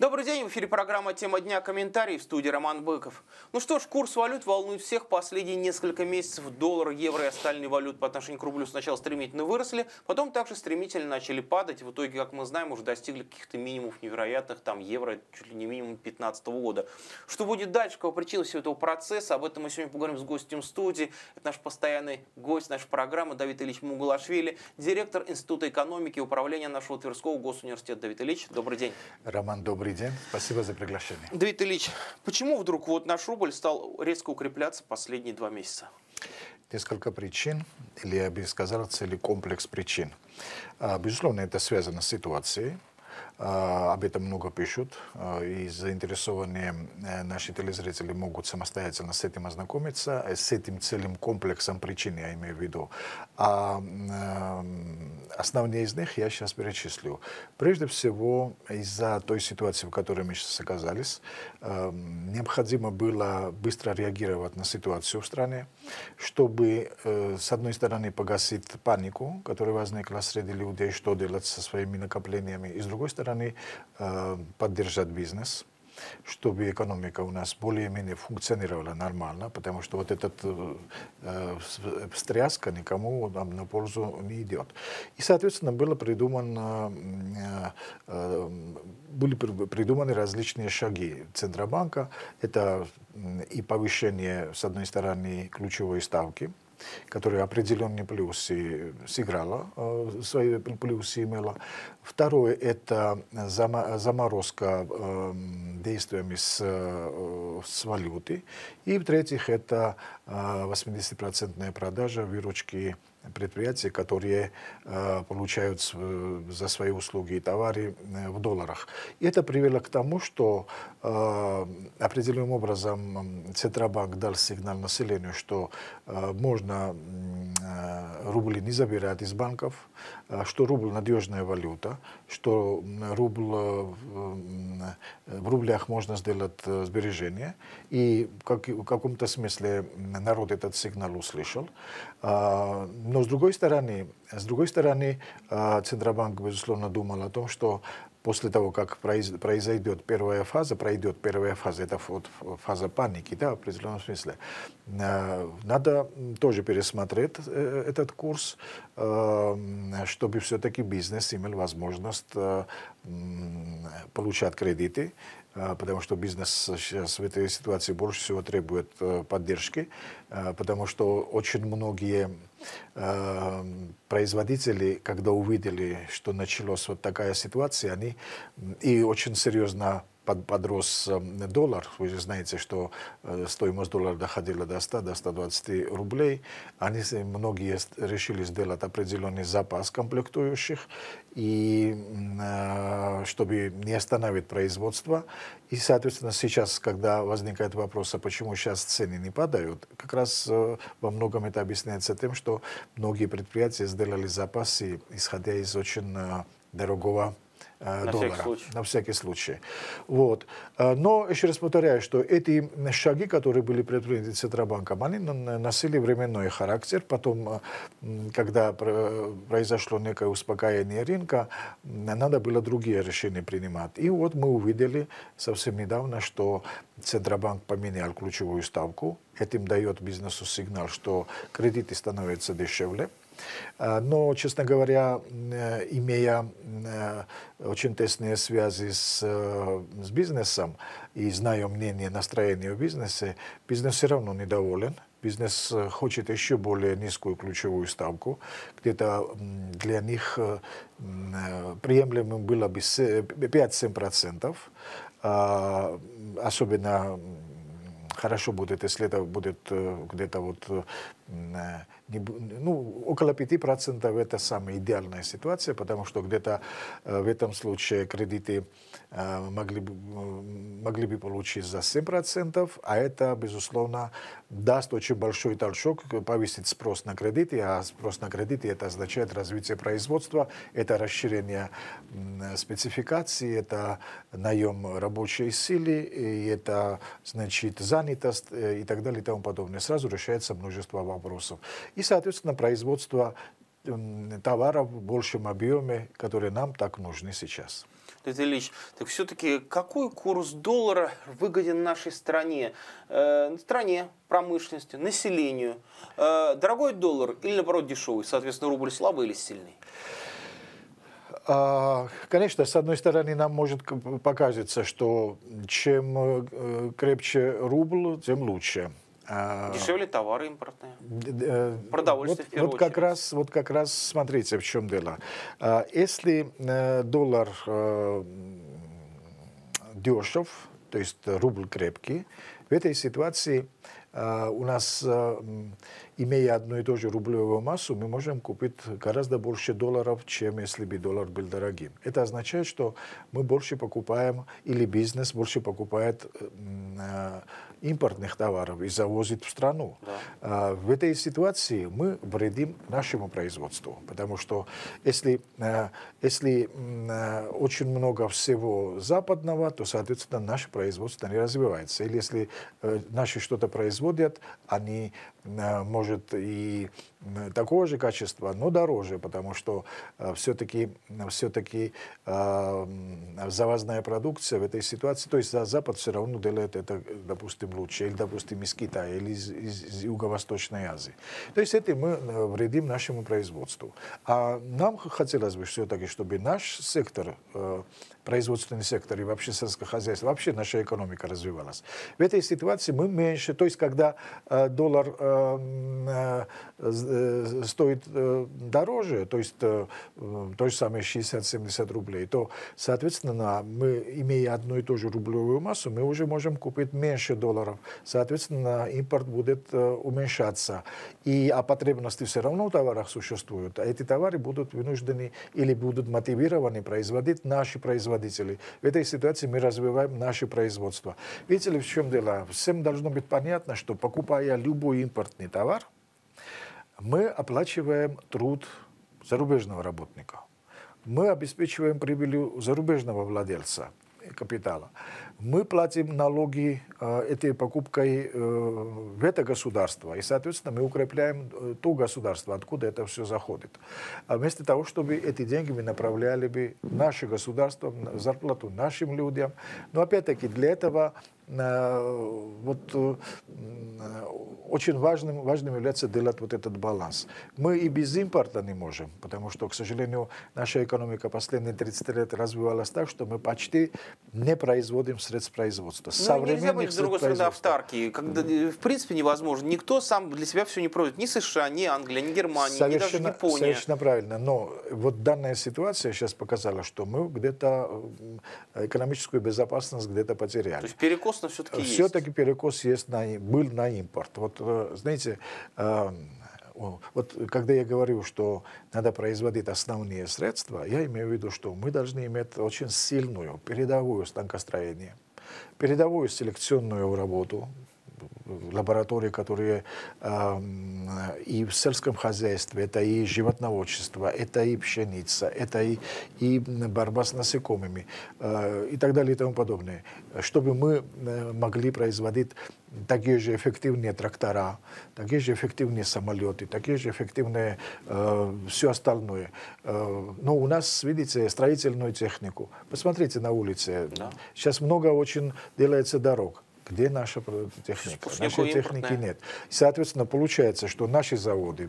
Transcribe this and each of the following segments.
Добрый день, в эфире программа «Тема дня. Комментарий» в студии Роман Быков. Ну что ж, курс валют волнует всех. Последние несколько месяцев доллар, евро и остальные валюты по отношению к рублю сначала стремительно выросли, потом также стремительно начали падать. В итоге, как мы знаем, уже достигли каких-то минимумов невероятных, там евро чуть ли не минимум 2015 года. Что будет дальше, какова причина всего этого процесса, об этом мы сегодня поговорим с гостем студии. Это наш постоянный гость нашей программы Давид Ильич Мугулашвили, директор Института экономики и управления нашего Тверского госуниверситета. Давид Ильич, добрый день. Роман, добрый Давиде. Спасибо за приглашение. Давид Ильич, почему вдруг вот наш рубль стал резко укрепляться последние два месяца? Несколько причин, или я бы сказал, целый комплекс причин. А, безусловно, это связано с ситуацией, а, об этом много пишут, а, и заинтересованные э, наши телезрители могут самостоятельно с этим ознакомиться, э, с этим целым комплексом причин, я имею в виду. А э, Основные из них я сейчас перечислю. Прежде всего, из-за той ситуации, в которой мы сейчас оказались, эм, необходимо было быстро реагировать на ситуацию в стране, чтобы, э, с одной стороны, погасить панику, которая возникла среди людей, что делать со своими накоплениями, и, с другой стороны, э, поддержать бизнес – чтобы экономика у нас более-менее функционировала нормально, потому что вот этот э, встряска никому там, на пользу не идет. И, соответственно, было придумано, э, э, были придуманы различные шаги Центробанка. Это и повышение, с одной стороны, ключевой ставки, которая определенные плюсы сыграла, э, свои плюсы имела. Второе – это заморозка эм, действиями с, э, с валюты. И в-третьих, это 80-процентная э, продажа выручки предприятия, которые э, получают э, за свои услуги и товары э, в долларах. И это привело к тому, что определенным образом Центробанк дал сигнал населению, что можно рубли не забирать из банков, что рубль надежная валюта, что рубль, в рублях можно сделать э, сбережение. И как, в каком-то смысле народ этот сигнал услышал. А, но с другой стороны, с другой стороны, а, Центробанк, безусловно, думал о том, что после того, как произойдет первая фаза, пройдет первая фаза, это вот фаза паники, да, в определенном смысле, а, надо тоже пересмотреть э, этот курс, а, чтобы все-таки бизнес имел возможность получать кредиты, а, потому что бизнес сейчас в этой ситуации больше всего требует э, поддержки, а, потому что очень многие а, производители, когда увидели, что началась вот такая ситуация, они и очень серьезно подрос эм, доллар. Вы же знаете, что э, стоимость доллара доходила до 100, до 120 рублей. Они многие решили сделать определенный запас комплектующих, и, э, чтобы не остановить производство. И, соответственно, сейчас, когда возникает вопрос, а почему сейчас цены не падают, как раз э, во многом это объясняется тем, что многие предприятия сделали запасы, исходя из очень дорогого Э, на Всякий случай. На всякий случай. Вот. Э, но, еще раз повторяю, что эти шаги, которые были предприняты Центробанком, они носили временной характер. Потом, э, когда произошло некое успокоение рынка, надо было другие решения принимать. И вот мы увидели совсем недавно, что Центробанк поменял ключевую ставку. Этим дает бизнесу сигнал, что кредиты становятся дешевле. А, но, честно говоря, э, имея э, очень тесные связи с, э, с бизнесом и зная мнение, настроение в бизнесе, бизнес все равно недоволен. Бизнес хочет еще более низкую ключевую ставку. Где-то для них приемлемым было бы 5-7%. А, особенно хорошо будет, если это будет где-то вот Э, ну, около 5% это самая идеальная ситуация, потому что где-то э, в этом случае кредиты э, могли, могли бы получить за 7%, а это, безусловно, даст очень большой толчок повысить спрос на кредиты, а спрос на кредиты это означает развитие производства, это расширение спецификации, это наем рабочей силы, и это, значит, занятость и так далее и тому подобное. Сразу решается множество вопросов вопросов. И, соответственно, производство товаров в большем объеме, которые нам так нужны сейчас. Дмитрий Ильич, так все-таки какой курс доллара выгоден нашей стране? Э, стране, промышленности, населению? Э, дорогой доллар или, наоборот, дешевый? Соответственно, рубль слабый или сильный? А, конечно, с одной стороны, нам может показаться, что чем э, крепче рубль, тем лучше. А, Дешевле товары импортные. Э, Продовольствие вот, в вот очередь. как раз, вот как раз смотрите, в чем дело. А, если э, доллар э, дешев, то есть рубль крепкий, в этой ситуации у нас имея одну и ту же рублевую массу, мы можем купить гораздо больше долларов, чем если бы доллар был дорогим. Это означает, что мы больше покупаем, или бизнес больше покупает э, импортных товаров и завозит в страну. Да. Э, в этой ситуации мы вредим нашему производству, потому что если, э, если э, очень много всего западного, то, соответственно, наше производство не развивается. Или если э, наши что-то производят, они Э, может и такого же качества, но дороже, потому что все-таки все э, э завозная продукция в этой ситуации, то есть Запад все равно делает это, э, допустим, лучше, или, допустим, из Китая, или из, из, из Юго-Восточной Азии. То есть это мы вредим нашему производству. А нам хотелось бы все-таки, чтобы наш сектор э, производственный сектор и вообще сельское хозяйство, вообще наша экономика развивалась. В этой ситуации мы меньше, то есть когда э, доллар э, э, стоит дороже, то есть то же самое 60-70 рублей, то, соответственно, мы, имея одну и ту же рублевую массу, мы уже можем купить меньше долларов. Соответственно, импорт будет уменьшаться. И, а потребности все равно в товарах существуют. А эти товары будут вынуждены или будут мотивированы производить наши производители производителей. В этой ситуации мы развиваем наше производство. Видите ли, в чем дело? Всем должно быть понятно, что покупая любой импортный товар, мы оплачиваем труд зарубежного работника. Мы обеспечиваем прибылью зарубежного владельца – капитала. Мы платим налоги э, этой покупкой э, в это государство, и, соответственно, мы укрепляем э, то государство, откуда это все заходит. А вместо того, чтобы эти деньги мы направляли бы наше государство, зарплату нашим людям. Но, опять-таки, для этого Э, вот э, очень важным, важным является делать вот этот баланс. Мы и без импорта не можем, потому что, к сожалению, наша экономика последние 30 лет развивалась так, что мы почти не производим средств производства. Ну, Современных нельзя быть, с другой стороны, автарки. Когда, в принципе, невозможно. Никто сам для себя все не производит Ни США, ни Англия, ни Германия, совершенно, ни даже Япония. Совершенно правильно. Но вот данная ситуация сейчас показала, что мы где-то экономическую безопасность где-то потеряли. То есть перекос но все-таки есть. Все-таки перекос есть на, был на импорт. Вот, э, знаете, эм, вот когда я говорю, что надо производить основные средства, я имею в виду, что мы должны иметь очень сильную передовую станкостроение, передовую селекционную работу, лаборатории, которые э, и в сельском хозяйстве, это и животноводчество, это и пшеница, это и, и борьба с насекомыми э, и так далее и тому подобное. Чтобы мы э, могли производить такие же эффективные трактора, такие же эффективные самолеты, такие же эффективные э, все остальное. Э, но у нас, видите, строительную технику. Посмотрите на улице. Да. Сейчас много очень делается дорог. Где наша техника? Спускнику Нашей техники нет. Соответственно, получается, что наши заводы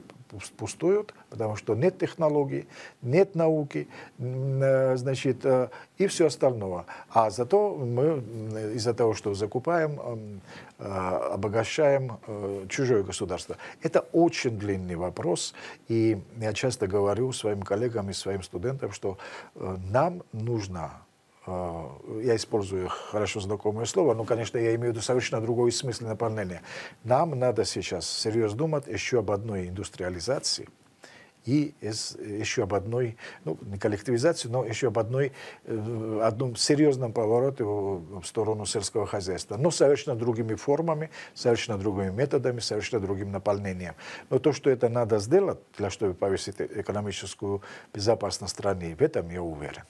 пустуют, потому что нет технологий, нет науки, э, значит, э, и все остального. А зато мы из-за того, что закупаем, эм, э, обогащаем чужое государство. Это очень длинный вопрос, и я часто говорю своим коллегам и своим студентам, что нам нужна Э, я использую хорошо знакомое слово, но, конечно, я имею в виду совершенно другой смысл наполнения. Нам надо сейчас серьезно думать еще об одной индустриализации – и еще об одной, ну, не коллективизации, но еще об одной, э, одном серьезном повороте в сторону сельского хозяйства. Но совершенно другими формами, совершенно другими методами, совершенно другим наполнением. Но то, что это надо сделать, для чтобы повесить э, экономическую безопасность страны, в этом я уверен.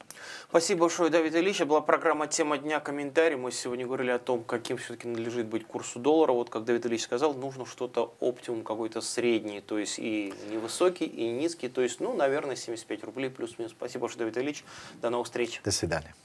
Спасибо большое, Давид Ильич. Была программа «Тема дня. Комментарий». Мы сегодня говорили о том, каким все-таки надлежит быть курсу доллара. Вот как Давид Ильич сказал, нужно что-то оптимум, какой-то средний, то есть и невысокий, и не низкий. То есть, ну, наверное, 75 рублей плюс-минус. Спасибо большое, Давид Ильич. До новых встреч. До свидания.